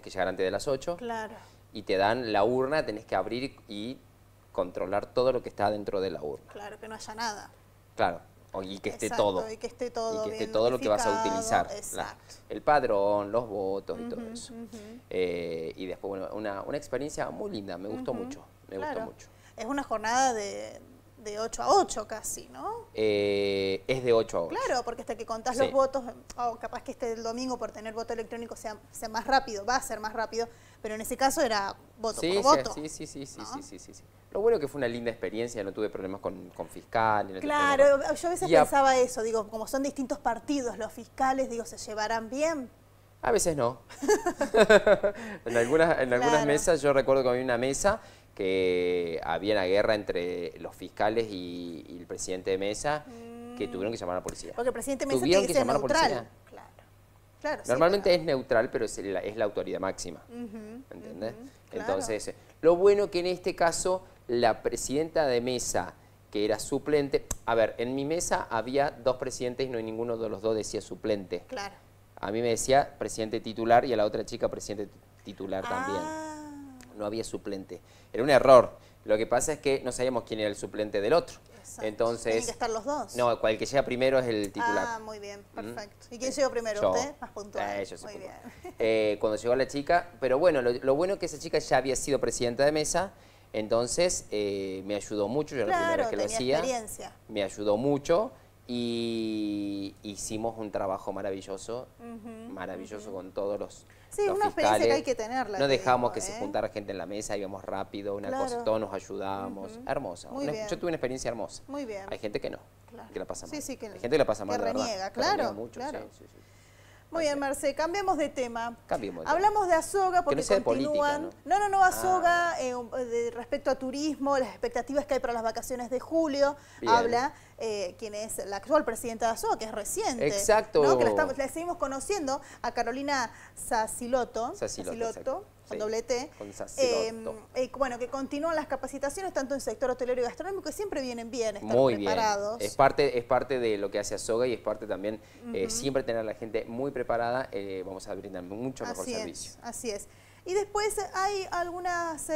que llegar antes de las 8. Y te dan la urna, tenés que abrir y controlar todo lo que está dentro de la urna. Claro, que no haya nada. Claro, y que esté todo. Y que esté todo. Y que esté todo lo que vas a utilizar. La, el padrón, los votos y todo eso. Eh, y después, bueno, una, experiencia muy linda, me gustó mucho. Me gustó mucho. Es una jornada de, de 8 a 8 casi, ¿no? Eh, es de 8 a 8. Claro, porque hasta que contás los votos, oh, capaz que este el domingo por tener voto electrónico sea, sea, más rápido, va a ser más rápido, pero en ese caso era voto por voto. Sí, sí, sí, Lo bueno que fue una linda experiencia, no tuve problemas con, con fiscales. claro, yo a veces pensaba eso, digo, como son distintos partidos los fiscales, digo, ¿se llevarán bien? A veces no. en algunas, en algunas mesas, yo recuerdo que había una mesa que había una guerra entre los fiscales y, el presidente de Mesa, que mm. tuvieron que llamar a la policía. Porque el presidente de Mesa tiene que, llamar A la policía. Claro. Normalmente es neutral, pero es la, es la autoridad máxima. Entonces, lo bueno que en este caso la presidenta de mesa, que era suplente, a ver, en mi mesa había dos presidentes y no ninguno de los dos decía suplente. Claro. A mí me decía presidente titular y a la otra chica presidente titular también. Ah, no había suplente. Era un error. Lo que pasa es que no sabíamos quién era el suplente del otro. Exacto. Entonces, Tienen que estar los dos. No, cual que llega primero es el titular. Ah, muy bien, perfecto. ¿Y quién llegó eh, primero? ¿Usted? Más puntual. Ah, muy bien. Eh, cuando llegó la chica, pero bueno, lo, bueno es que esa chica ya había sido presidenta de mesa, entonces eh, me ayudó mucho, yo que tenía hacía. Experiencia. Me ayudó mucho. Y hicimos un trabajo maravilloso, maravilloso con todos los Sí, una experiencia que hay que tenerla. No dejamos que se ¿eh? juntara gente en la mesa, íbamos rápido, una cosa, todos nos ayudábamos. Hermosa. Yo tuve una experiencia hermosa. Muy bien. Hay gente que no, que la pasa mal. Sí, sí, que hay gente que la pasa mal, verdad. Claro, que reniega Sí, muy bien, Marce, cambiemos de tema. Cambiemos. Hablamos de Azoga porque continúan. ¿no? ¿no? no, no, Azoga, ah. eh, eh, de, respecto a turismo, las expectativas que hay para las vacaciones de julio, habla eh, quien es la actual presidenta de Azoga, que es reciente. Exacto. Que la, estamos, la seguimos conociendo a Carolina Saciloto. Saciloto con em, eh, bueno, que continúan las capacitaciones tanto en sector hotelero y gastronómico, que siempre vienen bien, están muy preparados. Es parte, es parte de lo que hace SOGA y es parte también eh, siempre tener a la gente muy preparada, eh, vamos a brindar mucho mejor servicio. así es. Y después hay algunas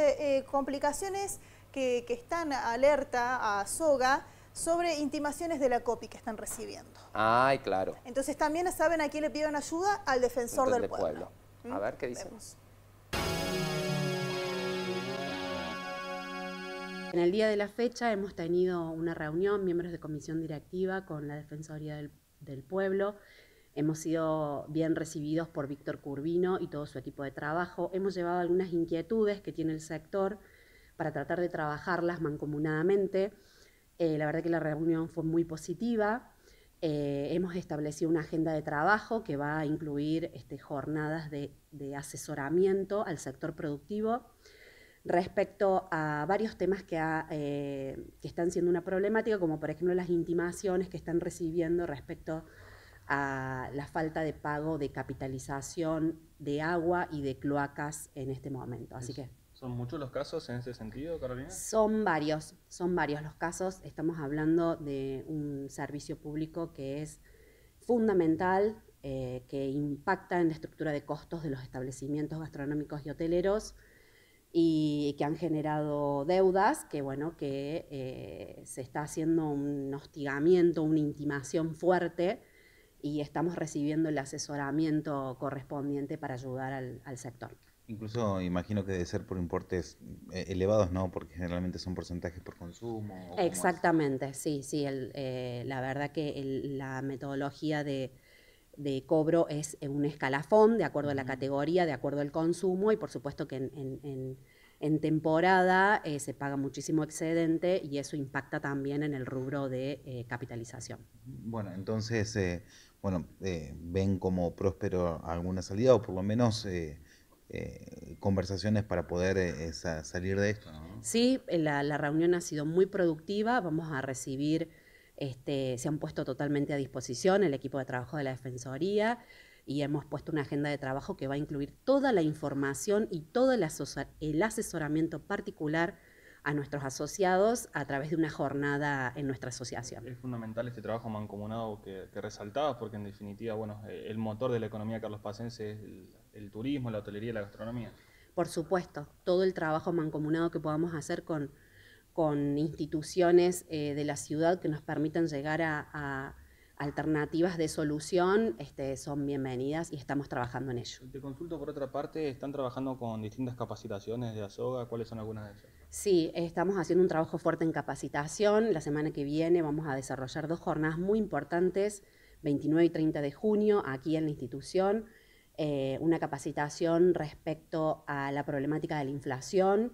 complicaciones que, que están alerta a SOGA sobre intimaciones de la COPI que están recibiendo. Ay, claro. Entonces también saben a quién le piden ayuda, al defensor del pueblo. A ver qué mm, dicen. En el día de la fecha hemos tenido una reunión, miembros de comisión directiva, con la Defensoría del, Pueblo. Hemos sido bien recibidos por Víctor Curvino y todo su equipo de trabajo. Hemos llevado algunas inquietudes que tiene el sector para tratar de trabajarlas mancomunadamente. Eh, la verdad que la reunión fue muy positiva. Eh, hemos establecido una agenda de trabajo que va a incluir este, jornadas de asesoramiento al sector productivo respecto a varios temas eh, que, están siendo una problemática, como por ejemplo las intimaciones que están recibiendo respecto a la falta de pago de capitalización de agua y de cloacas en este momento. Así que ¿Son muchos los casos en ese sentido, Carolina? Son varios, son varios los casos. Estamos hablando de un servicio público que es fundamental, eh, que impacta en la estructura de costos de los establecimientos gastronómicos y hoteleros, y que han generado deudas, que bueno, que eh, se está haciendo un hostigamiento, una intimación fuerte y estamos recibiendo el asesoramiento correspondiente para ayudar al, sector. Incluso imagino que debe ser por importes eh, elevados, ¿no? Porque generalmente son porcentajes por consumo. Exactamente, sí, sí. Eh, la verdad que la metodología de, de cobro es eh, un escalafón de acuerdo a la categoría, de acuerdo al consumo y por supuesto que en, en, temporada eh, se paga muchísimo excedente y eso impacta también en el rubro de eh, capitalización. Bueno, entonces, bueno, ven como próspero alguna salida o por lo menos... conversaciones para poder salir de esto. Sí, la, la, reunión ha sido muy productiva. Vamos a recibir este, se han puesto totalmente a disposición el equipo de trabajo de la Defensoría y hemos puesto una agenda de trabajo que va a incluir toda la información y todo el, asesoramiento particular a nuestros asociados a través de una jornada en nuestra asociación. Es fundamental este trabajo mancomunado que, resaltabas, porque en definitiva, bueno, eh, el motor de la economía Carlos Pacense es el, turismo, la hotelería, la gastronomía. Por supuesto, todo el trabajo mancomunado que podamos hacer con con instituciones eh, de la ciudad que nos permitan llegar a, alternativas de solución este, son bienvenidas y estamos trabajando en ello. Te consulto por otra parte, ¿están trabajando con distintas capacitaciones de ASOGA? ¿Cuáles son algunas de ellas? Sí, estamos haciendo un trabajo fuerte en capacitación. La semana que viene vamos a desarrollar dos jornadas muy importantes, 29 y 30 de junio, aquí en la institución. Eh, una capacitación respecto a la problemática de la inflación,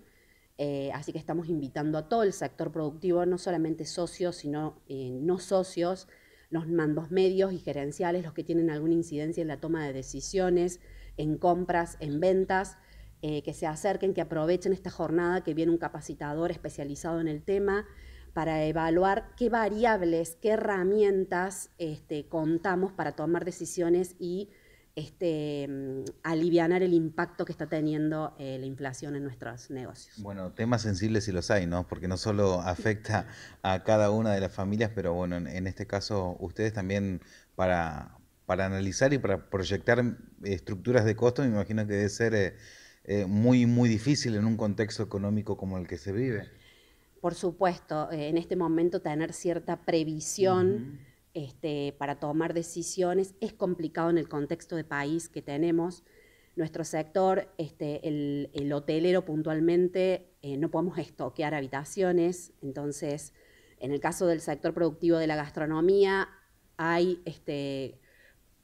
eh, así que estamos invitando a todo el sector productivo, no solamente socios, sino eh, no socios, los mandos medios y gerenciales, los que tienen alguna incidencia en la toma de decisiones, en compras, en ventas, eh, que se acerquen, que aprovechen esta jornada, que viene un capacitador especializado en el tema para evaluar qué variables, qué herramientas este, contamos para tomar decisiones y este, mm, alivianar el impacto que está teniendo eh, la inflación en nuestros negocios. Bueno, temas sensibles si los hay, ¿no? Porque no solo afecta a cada una de las familias, pero bueno, en, este caso ustedes también para, para analizar y para proyectar estructuras de costo, me imagino que debe ser eh, eh, muy, muy difícil en un contexto económico como el que se vive. Por supuesto, en este momento tener cierta previsión. Este, para tomar decisiones. Es complicado en el contexto de país que tenemos. Nuestro sector, este, el, hotelero puntualmente, eh, no podemos estoquear habitaciones. Entonces, en el caso del sector productivo de la gastronomía, hay, este,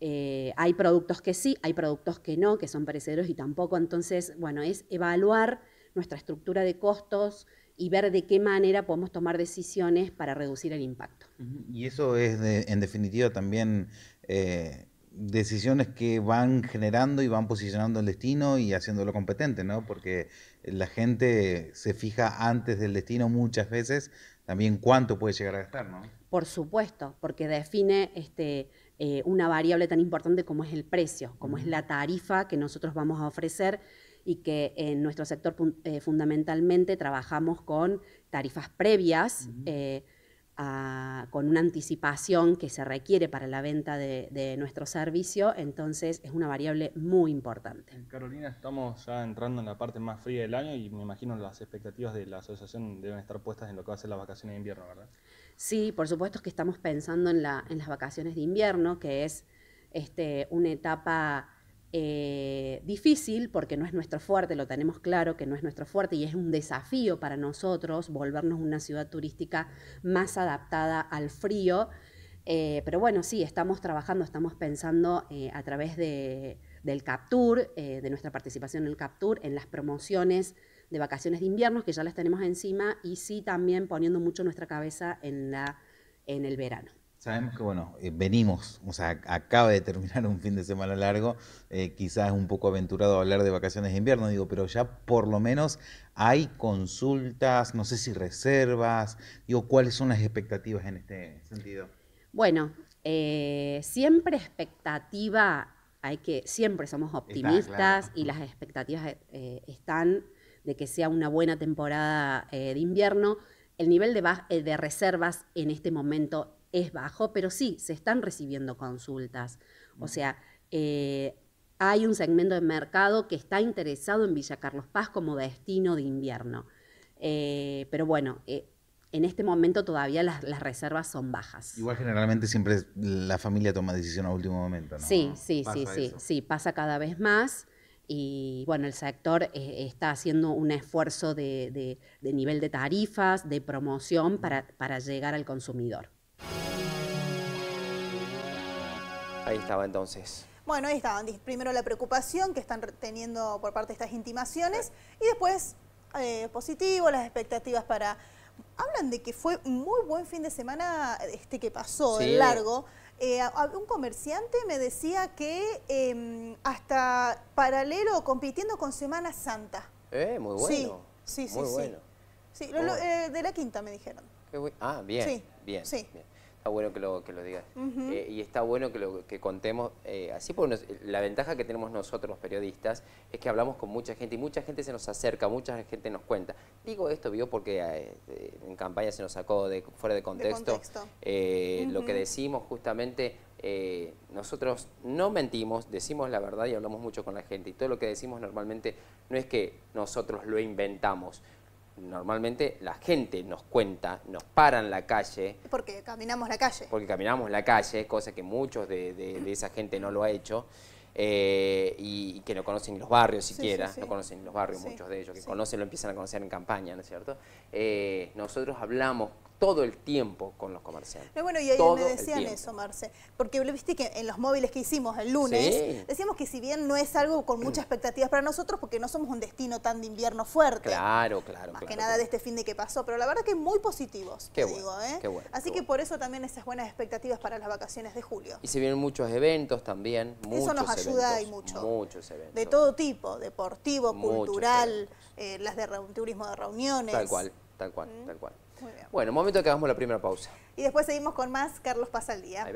eh, hay productos que sí, hay productos que no, que son perecederos y tampoco. Entonces, bueno, es evaluar nuestra estructura de costos, y ver de qué manera podemos tomar decisiones para reducir el impacto. Y eso es, en definitiva, también eh, decisiones que van generando y van posicionando el destino y haciéndolo competente, ¿no? Porque la gente se fija antes del destino muchas veces también cuánto puede llegar a gastar, ¿no? Por supuesto, porque define este, eh, una variable tan importante como es el precio, como es la tarifa que nosotros vamos a ofrecer y que en nuestro sector eh, fundamentalmente trabajamos con tarifas previas, eh, con una anticipación que se requiere para la venta de, nuestro servicio, entonces es una variable muy importante. Carolina, estamos ya entrando en la parte más fría del año y me imagino las expectativas de la asociación deben estar puestas en lo que va a ser las vacaciones de invierno, ¿verdad? Sí, por supuesto que estamos pensando en, la, en las vacaciones de invierno, que es este, una etapa eh, difícil porque no es nuestro fuerte, lo tenemos claro que no es nuestro fuerte y es un desafío para nosotros volvernos una ciudad turística más adaptada al frío. Eh, pero bueno, sí, estamos trabajando, estamos pensando eh, a través de, del Captur, de nuestra participación en el Captur, en las promociones de vacaciones de invierno que ya las tenemos encima y sí también poniendo mucho nuestra cabeza en, la, en el verano. Sabemos que, bueno, eh, venimos, o sea, acaba de terminar un fin de semana largo, quizás eh, quizás un poco aventurado hablar de vacaciones de invierno, digo, pero ya por lo menos hay consultas, no sé si reservas, digo, ¿cuáles son las expectativas en este sentido? Bueno, eh, siempre expectativa, hay que, siempre somos optimistas y las expectativas están de que sea una buena temporada de invierno. El nivel de, de reservas en este momento es bajo, pero sí, se están recibiendo consultas. O sea, eh, hay un segmento de mercado que está interesado en Villa Carlos Paz como destino de invierno. Eh, pero bueno, eh, en este momento todavía las, reservas son bajas. Igual generalmente siempre la familia toma decisión a último momento, ¿no? Sí, sí, sí, sí, sí, pasa cada vez más. Y bueno, el sector está haciendo un esfuerzo de, nivel de tarifas, de promoción para llegar al consumidor. Ahí estaba entonces. Bueno, ahí estaban. Primero la preocupación que están teniendo por parte de estas intimaciones y después eh, positivo, las expectativas para... Hablan de que fue muy buen fin de semana este que pasó, el largo. Eh, un comerciante me decía que em, hasta paralelo compitiendo con Semana Santa. Eh, muy bueno. Sí, sí, muy sí. Bueno. sí. Eh, de la quinta me dijeron. Ah, bien. Sí. Bien. Sí. bien bueno que lo, que lo digas. Eh, y está bueno que lo que contemos eh, así, porque la ventaja que tenemos nosotros los periodistas es que hablamos con mucha gente y mucha gente se nos acerca, mucha gente nos cuenta. Digo esto, vio, porque eh, en campaña se nos sacó de, fuera de contexto, lo que decimos justamente nosotros no mentimos, decimos la verdad y hablamos mucho con la gente. Y todo lo que decimos normalmente no es que nosotros lo inventamos normalmente la gente nos cuenta, nos paran la calle. Porque caminamos la calle. Porque caminamos la calle, cosa que muchos de, esa gente no lo ha hecho. Eh, y, que no conocen los barrios siquiera, no conocen los barrios muchos de ellos, que conocen lo empiezan a conocer en campaña, ¿no es cierto? Eh, nosotros hablamos todo el tiempo con los comerciantes. No, bueno, y ahí me decían eso, Marce, porque viste que en los móviles que hicimos el lunes, decíamos que si bien no es algo con muchas expectativas para nosotros, porque no somos un destino tan de invierno fuerte. Claro, claro. Más que nada de este fin de que pasó, pero la verdad que muy positivos, te digo. ¿eh? Qué bueno, Así que por eso también esas buenas expectativas para las vacaciones de julio. Y se vienen muchos eventos también, muchos Eso nos ayuda y mucho. Muchos de todo tipo, deportivo, cultural, eh, las de turismo de reuniones. Tal cual, tal cual, mm. tal cual. Muy bien. Bueno, momento que hagamos la primera pausa. Y después seguimos con más Carlos Pasa al Día.